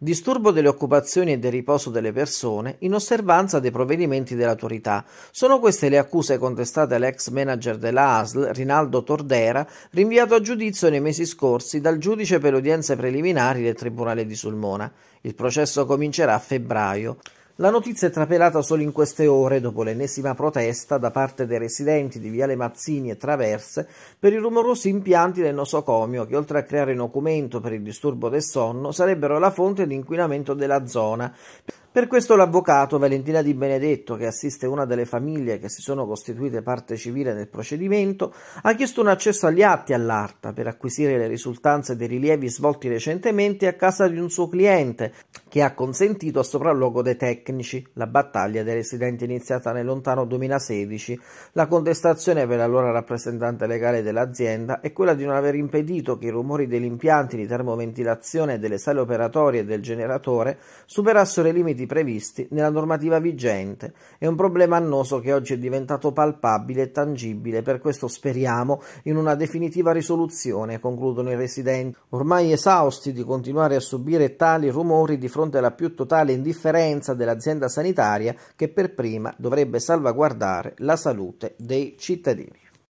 Disturbo delle occupazioni e del riposo delle persone in osservanza dei provvedimenti dell'autorità. Sono queste le accuse contestate all'ex manager della ASL, Rinaldo Tordera, rinviato a giudizio nei mesi scorsi dal giudice per le udienze preliminari del Tribunale di Sulmona. Il processo comincerà a febbraio. La notizia è trapelata solo in queste ore dopo l'ennesima protesta da parte dei residenti di Viale Mazzini e Traverse per i rumorosi impianti del nosocomio che oltre a creare documento per il disturbo del sonno sarebbero la fonte di inquinamento della zona. Per questo l'avvocato Valentina Di Benedetto, che assiste una delle famiglie che si sono costituite parte civile nel procedimento, ha chiesto un accesso agli atti all'ARTA per acquisire le risultanze dei rilievi svolti recentemente a casa di un suo cliente, che ha consentito a sopralluogo dei tecnici, la battaglia dei residenti iniziata nel lontano 2016, la contestazione per l'allora rappresentante legale dell'azienda è quella di non aver impedito che i rumori degli impianti di termoventilazione delle sale operatorie e del generatore superassero i limiti previsti nella normativa vigente. È un problema annoso che oggi è diventato palpabile e tangibile, per questo speriamo in una definitiva risoluzione, concludono i residenti, ormai esausti di continuare a subire tali rumori di fronte fronte alla più totale indifferenza dell'azienda sanitaria che per prima dovrebbe salvaguardare la salute dei cittadini.